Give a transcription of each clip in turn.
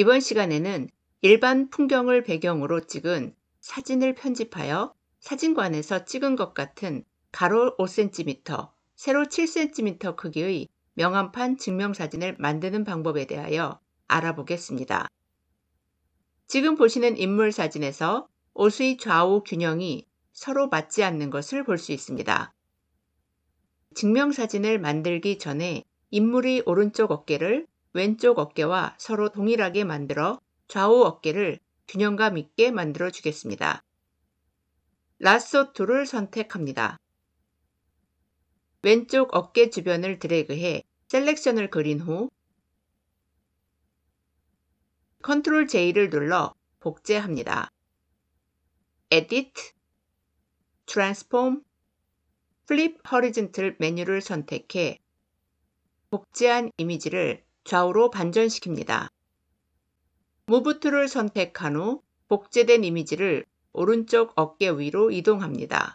이번 시간에는 일반 풍경을 배경으로 찍은 사진을 편집하여 사진관에서 찍은 것 같은 가로 5cm, 세로 7cm 크기의 명암판 증명사진을 만드는 방법에 대하여 알아보겠습니다. 지금 보시는 인물 사진에서 옷의 좌우 균형이 서로 맞지 않는 것을 볼 수 있습니다. 증명사진을 만들기 전에 인물의 오른쪽 어깨를 왼쪽 어깨와 서로 동일하게 만들어 좌우 어깨를 균형감 있게 만들어 주겠습니다. 라소 툴을 선택합니다. 왼쪽 어깨 주변을 드래그해 셀렉션을 그린 후 컨트롤 J를 눌러 복제합니다. Edit, Transform, Flip Horizontal 메뉴를 선택해 복제한 이미지를 좌우로 반전시킵니다. 무브 트를 선택한 후 복제된 이미지를 오른쪽 어깨 위로 이동합니다.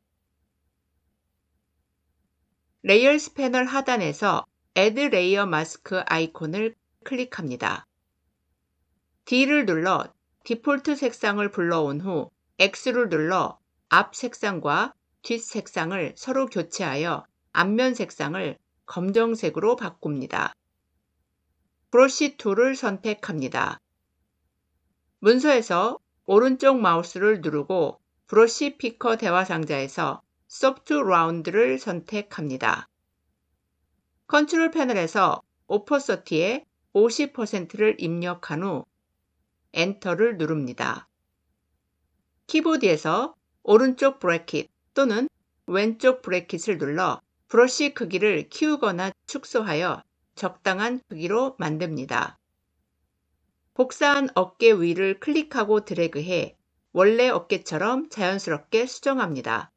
레이어스 패널 하단에서 Add Layer Mask 아이콘을 클릭합니다. D를 눌러 디폴트 색상을 불러온 후 X를 눌러 앞 색상과 뒷 색상을 서로 교체하여 앞면 색상을 검정색으로 바꿉니다. 브러시2를 선택합니다. 문서에서 오른쪽 마우스를 누르고 브러시 피커 대화 상자에서 소프트 라운드를 선택합니다. 컨트롤 패널에서 오퍼서티에 50%를 입력한 후 엔터를 누릅니다. 키보드에서 오른쪽 브래킷 또는 왼쪽 브래킷을 눌러 브러시 크기를 키우거나 축소하여 적당한 크기로 만듭니다. 복사한 어깨 위를 클릭하고 드래그해 원래 어깨처럼 자연스럽게 수정합니다.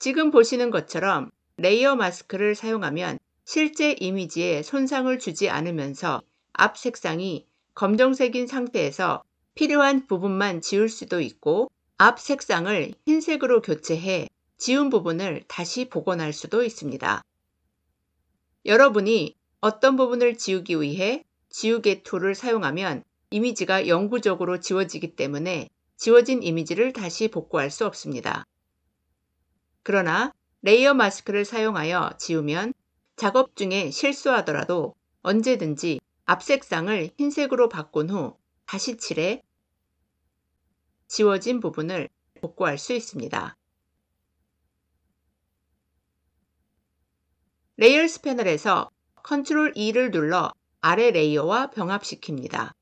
지금 보시는 것처럼 레이어 마스크를 사용하면 실제 이미지에 손상을 주지 않으면서 앞 색상이 검정색인 상태에서 필요한 부분만 지울 수도 있고 앞 색상을 흰색으로 교체해 지운 부분을 다시 복원할 수도 있습니다. 여러분이 어떤 부분을 지우기 위해 지우개 툴을 사용하면 이미지가 영구적으로 지워지기 때문에 지워진 이미지를 다시 복구할 수 없습니다. 그러나 레이어 마스크를 사용하여 지우면 작업 중에 실수하더라도 언제든지 앞색상을 흰색으로 바꾼 후 다시 칠해 지워진 부분을 복구할 수 있습니다. 레이어스 패널에서 Ctrl E를 눌러 아래 레이어와 병합시킵니다.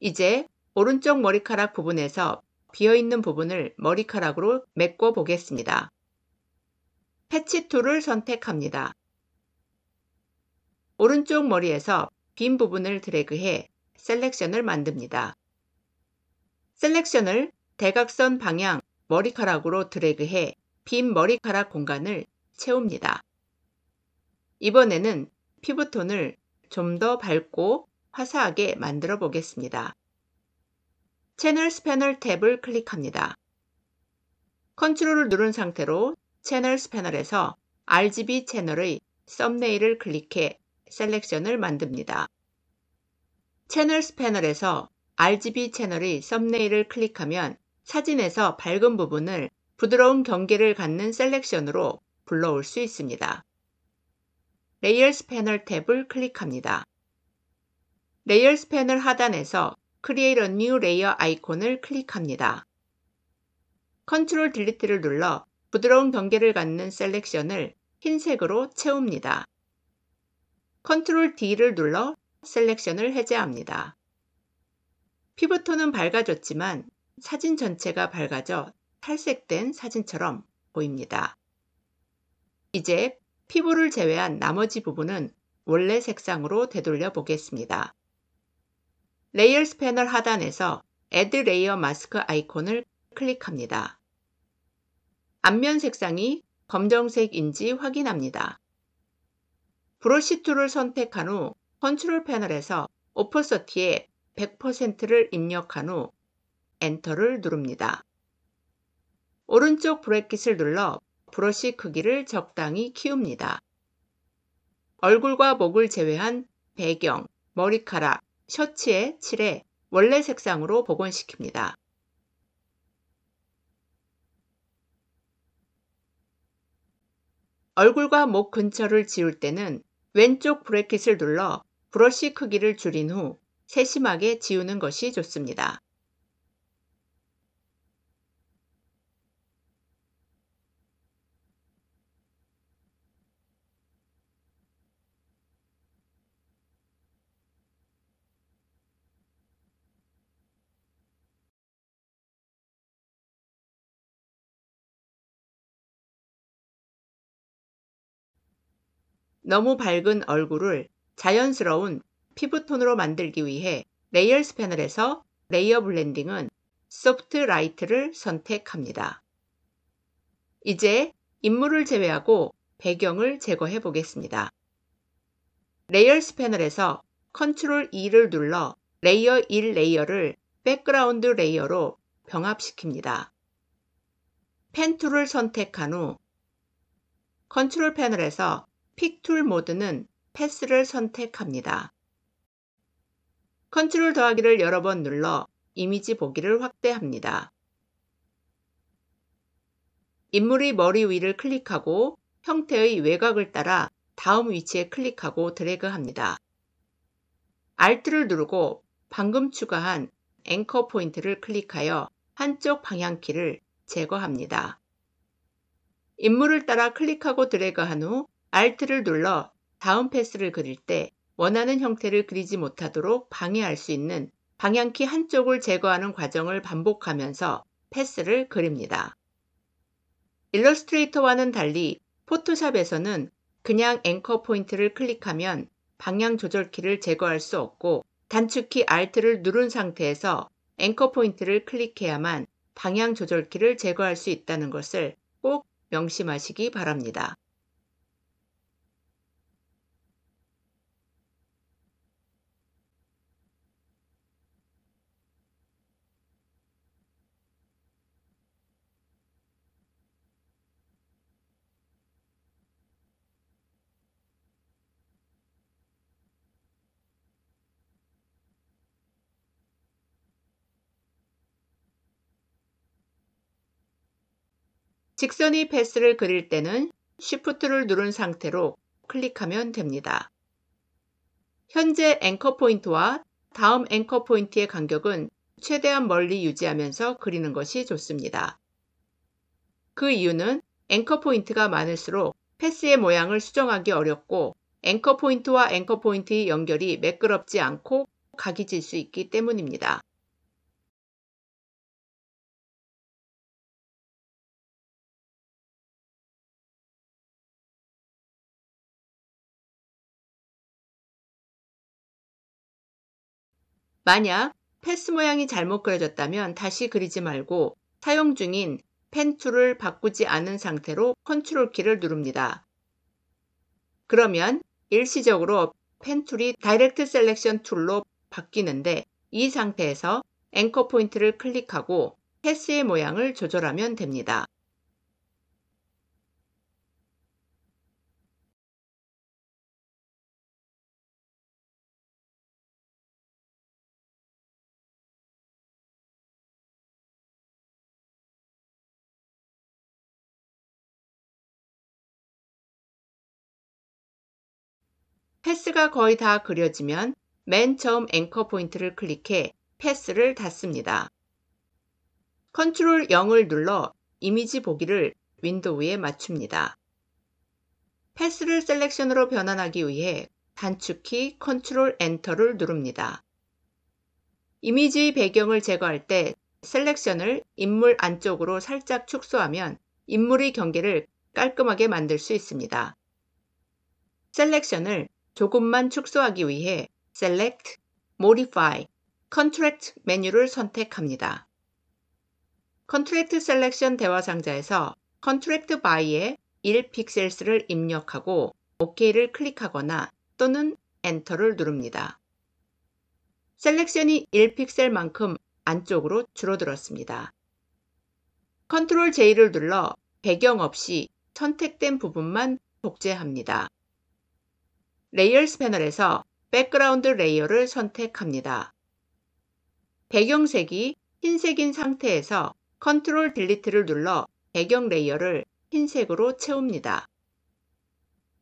이제 오른쪽 머리카락 부분에서 비어있는 부분을 머리카락으로 메꿔 보겠습니다. 패치 툴을 선택합니다. 오른쪽 머리에서 빈 부분을 드래그해 셀렉션을 만듭니다. 셀렉션을 대각선 방향 머리카락으로 드래그해 빈 머리카락 공간을 채웁니다. 이번에는 피부톤을 좀 더 밝고 화사하게 만들어 보겠습니다. 채널 스패널 탭을 클릭합니다. 컨트롤을 누른 상태로 채널 스패널에서 RGB 채널의 썸네일을 클릭해 셀렉션을 만듭니다. 채널스 패널에서 RGB 채널의 썸네일을 클릭하면 사진에서 밝은 부분을 부드러운 경계를 갖는 셀렉션으로 불러올 수 있습니다. 레이어스 패널 탭을 클릭합니다. 레이어스 패널 하단에서 Create a New Layer 아이콘을 클릭합니다. Ctrl d e l e t e 를 눌러 부드러운 경계를 갖는 셀렉션을 흰색으로 채웁니다. Ctrl D를 눌러 셀렉션을 해제합니다. 피부톤은 밝아졌지만 사진 전체가 밝아져 탈색된 사진처럼 보입니다. 이제 피부를 제외한 나머지 부분은 원래 색상으로 되돌려 보겠습니다. l a 레이어스 패널 하단에서 Add Layer Mask 아이콘을 클릭합니다. 앞면 색상이 검정색인지 확인합니다. 브러시툴을 선택한 후 컨트롤 패널에서 오퍼서티에 100%를 입력한 후 엔터를 누릅니다. 오른쪽 브래킷을 눌러 브러시 크기를 적당히 키웁니다. 얼굴과 목을 제외한 배경, 머리카락, 셔츠에 칠해 원래 색상으로 복원시킵니다. 얼굴과 목 근처를 지울 때는 왼쪽 브래킷을 눌러 브러쉬 크기를 줄인 후 세심하게 지우는 것이 좋습니다. 너무 밝은 얼굴을 자연스러운 피부톤으로 만들기 위해 레이어스 패널에서 레이어 블렌딩은 소프트 라이트를 선택합니다. 이제 인물을 제외하고 배경을 제거해 보겠습니다. 레이어스 패널에서 컨트롤 E를 눌러 레이어 1 레이어를 백그라운드 레이어로 병합시킵니다. 펜 툴을 선택한 후 컨트롤 패널에서 픽툴 모드는 패스를 선택합니다. 컨트롤 더하기를 여러 번 눌러 이미지 보기를 확대합니다. 인물의 머리 위를 클릭하고 형태의 외곽을 따라 다음 위치에 클릭하고 드래그합니다. Alt를 누르고 방금 추가한 앵커 포인트를 클릭하여 한쪽 방향키를 제거합니다. 인물을 따라 클릭하고 드래그한 후 Alt를 눌러 다음 패스를 그릴 때 원하는 형태를 그리지 못하도록 방해할 수 있는 방향키 한쪽을 제거하는 과정을 반복하면서 패스를 그립니다. 일러스트레이터와는 달리 포토샵에서는 그냥 앵커 포인트를 클릭하면 방향 조절키를 제거할 수 없고 단축키 Alt를 누른 상태에서 앵커 포인트를 클릭해야만 방향 조절키를 제거할 수 있다는 것을 꼭 명심하시기 바랍니다. 직선이 패스를 그릴 때는 Shift를 누른 상태로 클릭하면 됩니다. 현재 앵커 포인트와 다음 앵커 포인트의 간격은 최대한 멀리 유지하면서 그리는 것이 좋습니다. 그 이유는 앵커 포인트가 많을수록 패스의 모양을 수정하기 어렵고 앵커 포인트와 앵커 포인트의 연결이 매끄럽지 않고 각이 질 수 있기 때문입니다. 만약 패스 모양이 잘못 그려졌다면 다시 그리지 말고 사용 중인 펜 툴을 바꾸지 않은 상태로 컨트롤 키를 누릅니다. 그러면 일시적으로 펜 툴이 다이렉트 셀렉션 툴로 바뀌는데 이 상태에서 앵커 포인트를 클릭하고 패스의 모양을 조절하면 됩니다. 패스가 거의 다 그려지면 맨 처음 앵커 포인트를 클릭해 패스를 닫습니다. 컨트롤 0을 눌러 이미지 보기를 윈도우에 맞춥니다. 패스를 셀렉션으로 변환하기 위해 단축키 컨트롤 엔터를 누릅니다. 이미지 배경을 제거할 때 셀렉션을 인물 안쪽으로 살짝 축소하면 인물의 경계를 깔끔하게 만들 수 있습니다. 셀렉션을 조금만 축소하기 위해 Select, Modify, Contract 메뉴를 선택합니다. Contract Selection 대화 상자에서 Contract By에 1픽셀스를 입력하고 OK를 클릭하거나 또는 엔터를 누릅니다. 셀렉션이 1픽셀만큼 안쪽으로 줄어들었습니다. 컨트롤 J를 눌러 배경 없이 선택된 부분만 복제합니다. 레이어스 패널에서 백그라운드 레이어를 선택합니다. 배경색이 흰색인 상태에서 컨트롤 딜리트를 눌러 배경 레이어를 흰색으로 채웁니다.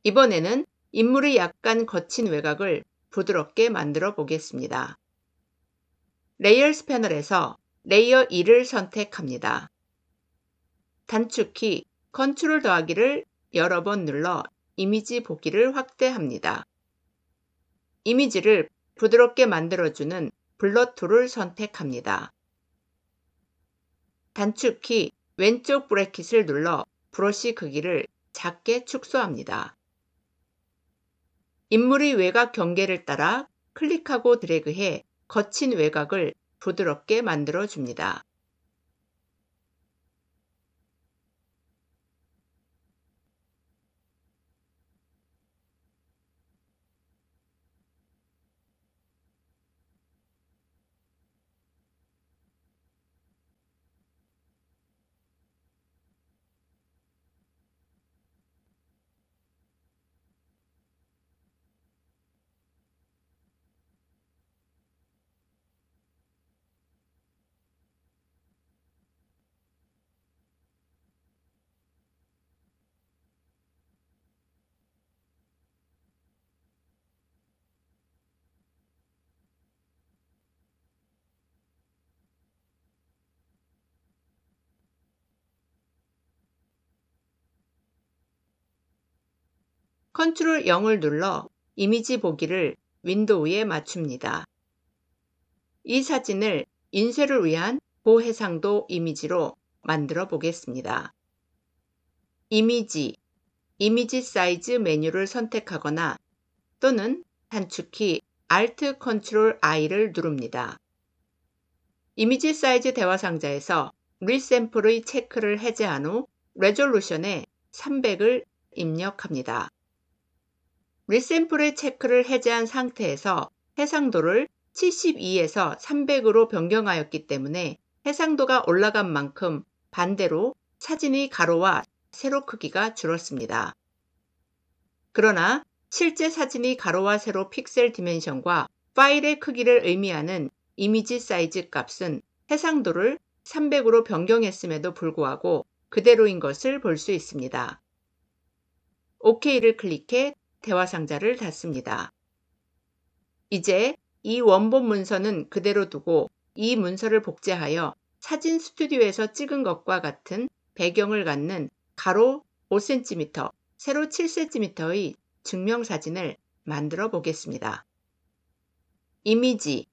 이번에는 인물의 약간 거친 외곽을 부드럽게 만들어 보겠습니다. 레이어스 패널에서 레이어 2를 선택합니다. 단축키 컨트롤 더하기를 여러 번 눌러 이미지 보기를 확대합니다. 이미지를 부드럽게 만들어주는 블러 툴을 선택합니다. 단축키 왼쪽 브래킷을 눌러 브러쉬 크기를 작게 축소합니다. 인물의 외곽 경계를 따라 클릭하고 드래그해 거친 외곽을 부드럽게 만들어 줍니다. 컨트롤 0을 눌러 이미지 보기를 윈도우에 맞춥니다. 이 사진을 인쇄를 위한 고해상도 이미지로 만들어 보겠습니다. 이미지, 이미지 사이즈 메뉴를 선택하거나 또는 단축키 Alt Ctrl I를 누릅니다. 이미지 사이즈 대화 상자에서 리샘플의 체크를 해제한 후 레졸루션에 300을 입력합니다. 윗샘플의 체크를 해제한 상태에서 해상도를 72에서 300으로 변경하였기 때문에 해상도가 올라간 만큼 반대로 사진의 가로와 세로 크기가 줄었습니다. 그러나 실제 사진이 가로와 세로 픽셀 디멘션과 파일의 크기를 의미하는 이미지 사이즈 값은 해상도를 300으로 변경했음에도 불구하고 그대로인 것을 볼 수 있습니다. OK를 클릭해 대화상자를 닫습니다. 이제 이 원본 문서는 그대로 두고 이 문서를 복제하여 사진 스튜디오에서 찍은 것과 같은 배경을 갖는 가로 5cm, 세로 7cm의 증명사진을 만들어 보겠습니다. 이미지,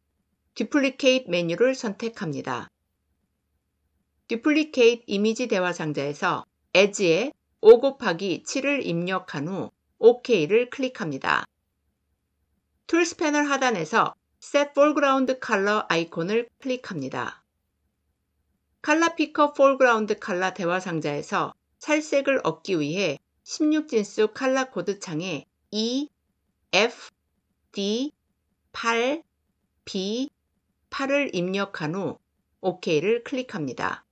듀플리케이 c 메뉴를 선택합니다. 듀플리케이 c 이미지 대화 상자에서 에지에5 곱하기 7을 입력한 후 OK를 클릭합니다. 툴스 패널 하단에서 Set Foreground Color 아이콘을 클릭합니다. 칼라 피커 폴그라운드 칼라 대화 상자에서 살색을 얻기 위해 16진수 컬러 코드 창에 E, F, D, 8, B, 8을 입력한 후 OK를 클릭합니다.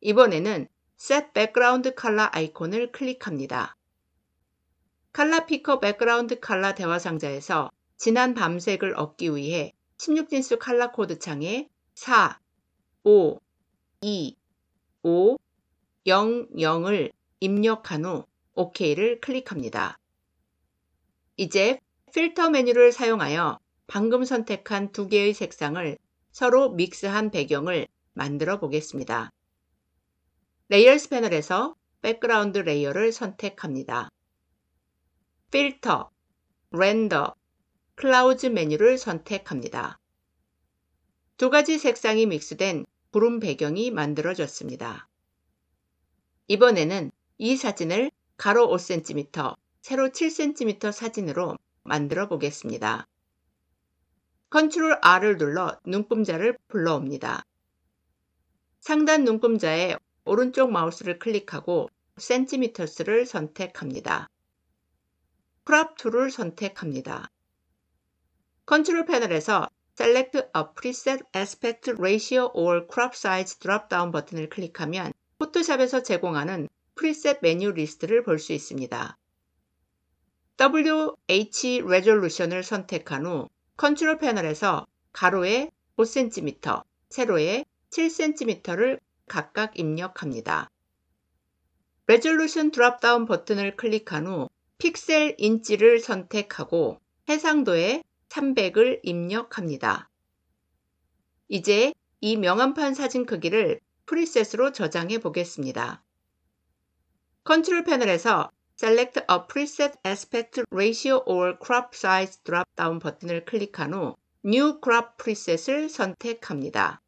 이번에는 Set Background Color 아이콘을 클릭합니다. 칼라 피커 백그라운드 칼라 대화 상자에서 진한 밤색을 얻기 위해 16진수 칼라 코드 창에 4, 5, 2, 5, 0, 0을 입력한 후 OK를 클릭합니다. 이제 필터 메뉴를 사용하여 방금 선택한 두 개의 색상을 서로 믹스한 배경을 만들어 보겠습니다. 레이어스 패널에서 백그라운드 레이어를 선택합니다. 필터, 렌더, 클라우즈 메뉴를 선택합니다. 두 가지 색상이 믹스된 구름 배경이 만들어졌습니다. 이번에는 이 사진을 가로 5cm, 세로 7cm 사진으로 만들어 보겠습니다. Ctrl R을 눌러 눈금자를 불러옵니다. 상단 눈금자에 오른쪽 마우스를 클릭하고 cm를 선택합니다. 프랍 툴을 선택합니다. 컨트롤 패널에서 Select a preset aspect ratio or crop size 드롭다운 버튼을 클릭하면 포토샵에서 제공하는 프리셋 메뉴 리스트를 볼 수 있습니다. WH Resolution을 선택한 후 컨트롤 패널에서 가로에 5cm, 세로에 7cm를 각각 입력합니다. Resolution 드롭다운 버튼을 클릭한 후 픽셀 인치를 선택하고 해상도에 300을 입력합니다. 이제 이 명암판 사진 크기를 프리셋으로 저장해 보겠습니다. 컨트롤 패널에서 Select a preset aspect ratio or crop size drop down 버튼을 클릭한 후 New Crop Preset을 선택합니다.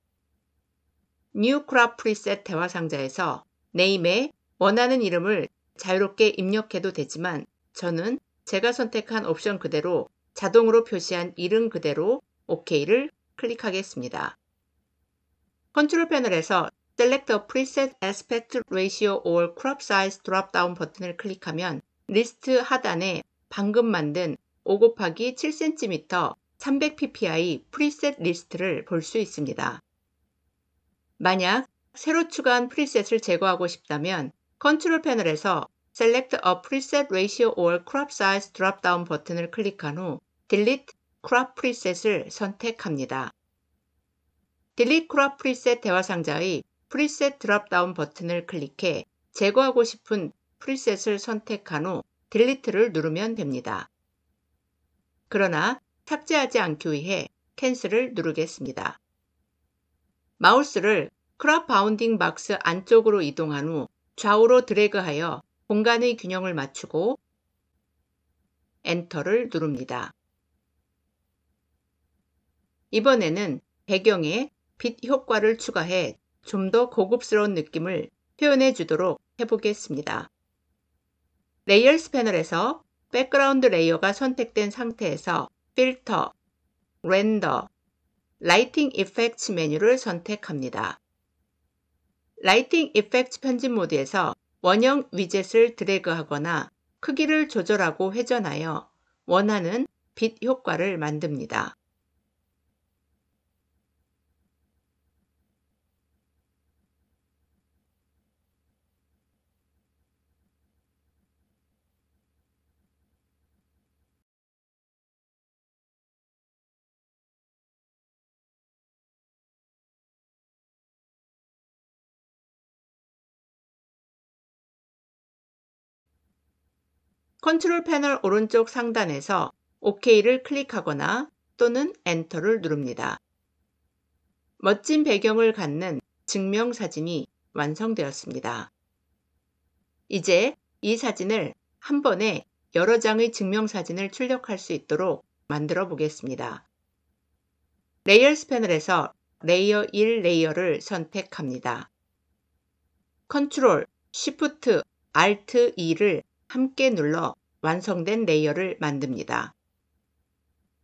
New Crop Preset 대화 상자에서 네임에 원하는 이름을 자유롭게 입력해도 되지만 저는 제가 선택한 옵션 그대로 자동으로 표시한 이름 그대로 OK를 클릭하겠습니다. 컨트롤 패널에서 Select the Preset Aspect Ratio or Crop Size Dropdown 버튼을 클릭하면 리스트 하단에 방금 만든 5 곱하기 7cm 300ppi 프리셋 리스트를 볼 수 있습니다. 만약 새로 추가한 프리셋을 제거하고 싶다면 컨트롤 패널에서 Select a preset ratio or crop size 드롭다운 버튼을 클릭한 후 Delete Crop Preset을 선택합니다. Delete Crop Preset 대화 상자의 Preset 드롭다운 버튼을 클릭해 제거하고 싶은 프리셋을 선택한 후 딜리트를 누르면 됩니다. 그러나 삭제하지 않기 위해 캔슬을 누르겠습니다. 마우스를 크롭 바운딩 박스 안쪽으로 이동한 후 좌우로 드래그하여 공간의 균형을 맞추고 엔터를 누릅니다. 이번에는 배경에 빛 효과를 추가해 좀 더 고급스러운 느낌을 표현해 주도록 해보겠습니다. 레이어스 패널에서 백그라운드 레이어가 선택된 상태에서 필터, 렌더, 라이팅 이펙트 메뉴를 선택합니다. 라이팅 이펙트 편집 모드에서 원형 위젯을 드래그하거나 크기를 조절하고 회전하여 원하는 빛 효과를 만듭니다. 컨트롤 패널 오른쪽 상단에서 OK를 클릭하거나 또는 엔터를 누릅니다. 멋진 배경을 갖는 증명사진이 완성되었습니다. 이제 이 사진을 한 번에 여러 장의 증명사진을 출력할 수 있도록 만들어 보겠습니다. 레이어스 패널에서 레이어 1 레이어를 선택합니다. 컨트롤, 쉬프트, 알트 2를 함께 눌러 완성된 레이어를 만듭니다.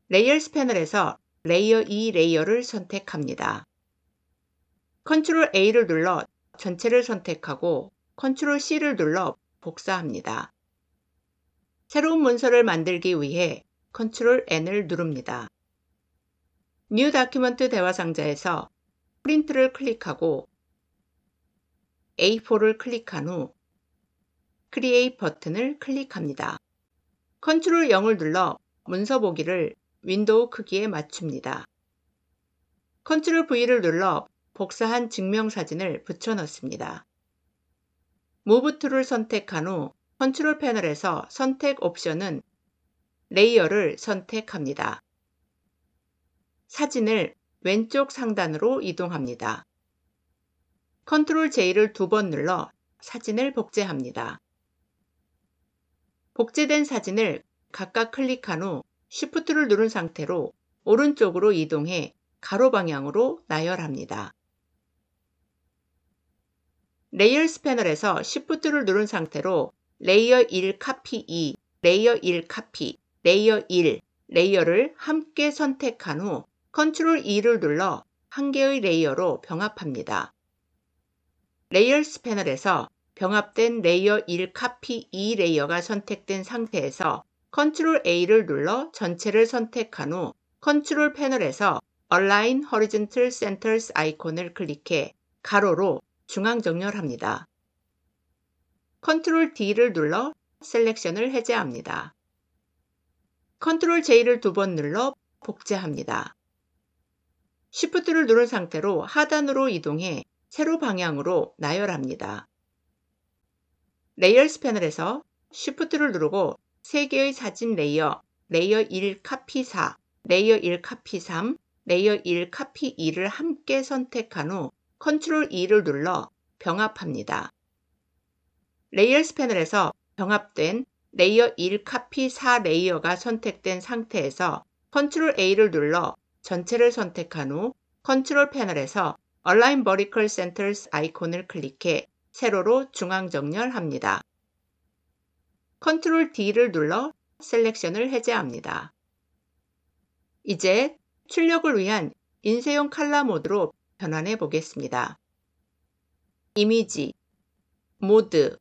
레이어스 패널에서 레이어 2 레이어를 선택합니다. 컨트롤 A를 눌러 전체를 선택하고 컨트롤 C를 눌러 복사합니다. 새로운 문서를 만들기 위해 컨트롤 N을 누릅니다. 뉴 다큐먼트 대화 상자에서 프린트를 클릭하고 A4를 클릭한 후 Create 버튼을 클릭합니다. Ctrl 0을 눌러 문서 보기를 윈도우 크기에 맞춥니다. Ctrl V를 눌러 복사한 증명사진을 붙여넣습니다. Move to를 선택한 후 Ctrl 패널에서 선택 옵션은 레이어를 선택합니다. 사진을 왼쪽 상단으로 이동합니다. Ctrl J를 두 번 눌러 사진을 복제합니다. 복제된 사진을 각각 클릭한 후 Shift를 누른 상태로 오른쪽으로 이동해 가로 방향으로 나열합니다. 레이어스 패널에서 Shift를 누른 상태로 레이어 1 카피 2, 레이어 1 카피, 레이어 1, 레이어를 함께 선택한 후 Ctrl 2를 눌러 한 개의 레이어로 병합합니다. 레이어스 패널에서 병합된 레이어 1 카피 2 레이어가 선택된 상태에서 Ctrl A를 눌러 전체를 선택한 후 컨트롤 패널에서 Align Horizontal Centers 아이콘을 클릭해 가로로 중앙 정렬합니다. Ctrl D를 눌러 셀렉션을 해제합니다. Ctrl J를 두 번 눌러 복제합니다. Shift를 누른 상태로 하단으로 이동해 세로 방향으로 나열합니다. 레이어스 패널에서 Shift를 누르고 3개의 사진 레이어, 레이어 1 카피 4, 레이어 1 카피 3, 레이어 1 카피 2를 함께 선택한 후 Ctrl E를 눌러 병합합니다. 레이어스 패널에서 병합된 레이어 1 카피 4 레이어가 선택된 상태에서 Ctrl A를 눌러 전체를 선택한 후 컨트롤 패널에서 Align Vertical Centers 아이콘을 클릭해 세로로 중앙정렬합니다. 컨트롤 D를 눌러 셀렉션을 해제합니다. 이제 출력을 위한 인쇄용 칼라 모드로 변환해 보겠습니다. 이미지, 모드,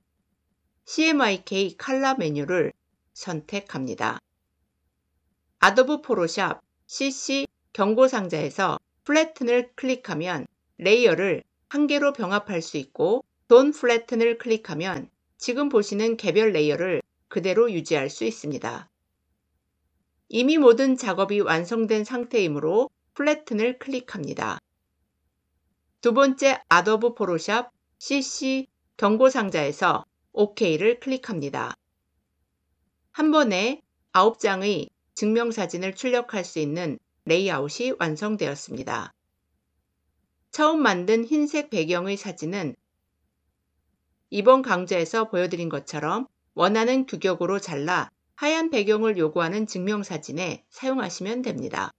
CMYK 칼라 메뉴를 선택합니다. 아dobe 포로샵 CC 경고 상자에서 플래튼을 클릭하면 레이어를 한 개로 병합할 수 있고 돈플랫튼을 클릭하면 지금 보시는 개별 레이어를 그대로 유지할 수 있습니다. 이미 모든 작업이 완성된 상태이므로 플랫튼을 클릭합니다. 두 번째 아도브 포로샵 CC 경고 상자에서 OK를 클릭합니다. 한 번에 9장의 증명사진을 출력할 수 있는 레이아웃이 완성되었습니다. 처음 만든 흰색 배경의 사진은 이번 강좌에서 보여드린 것처럼 원하는 규격으로 잘라 하얀 배경을 요구하는 증명사진에 사용하시면 됩니다.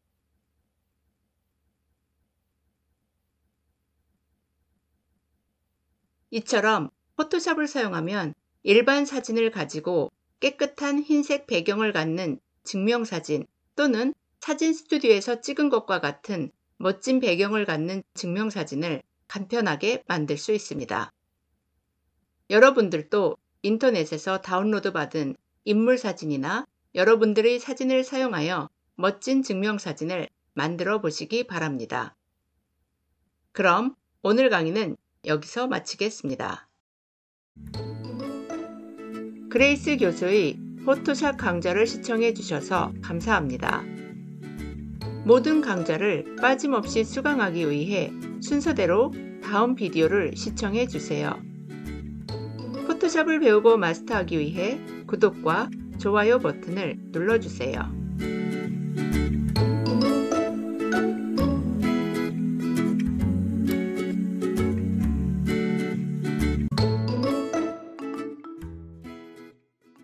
이처럼 포토샵을 사용하면 일반 사진을 가지고 깨끗한 흰색 배경을 갖는 증명사진 또는 사진 스튜디오에서 찍은 것과 같은 멋진 배경을 갖는 증명사진을 간편하게 만들 수 있습니다. 여러분들도 인터넷에서 다운로드 받은 인물 사진이나 여러분들의 사진을 사용하여 멋진 증명사진을 만들어 보시기 바랍니다. 그럼 오늘 강의는 여기서 마치겠습니다. 그레이스 교수의 포토샵 강좌를 시청해 주셔서 감사합니다. 모든 강좌를 빠짐없이 수강하기 위해 순서대로 다음 비디오를 시청해 주세요. 포토샵을 배우고 마스터하기 위해 구독과 좋아요 버튼을 눌러주세요.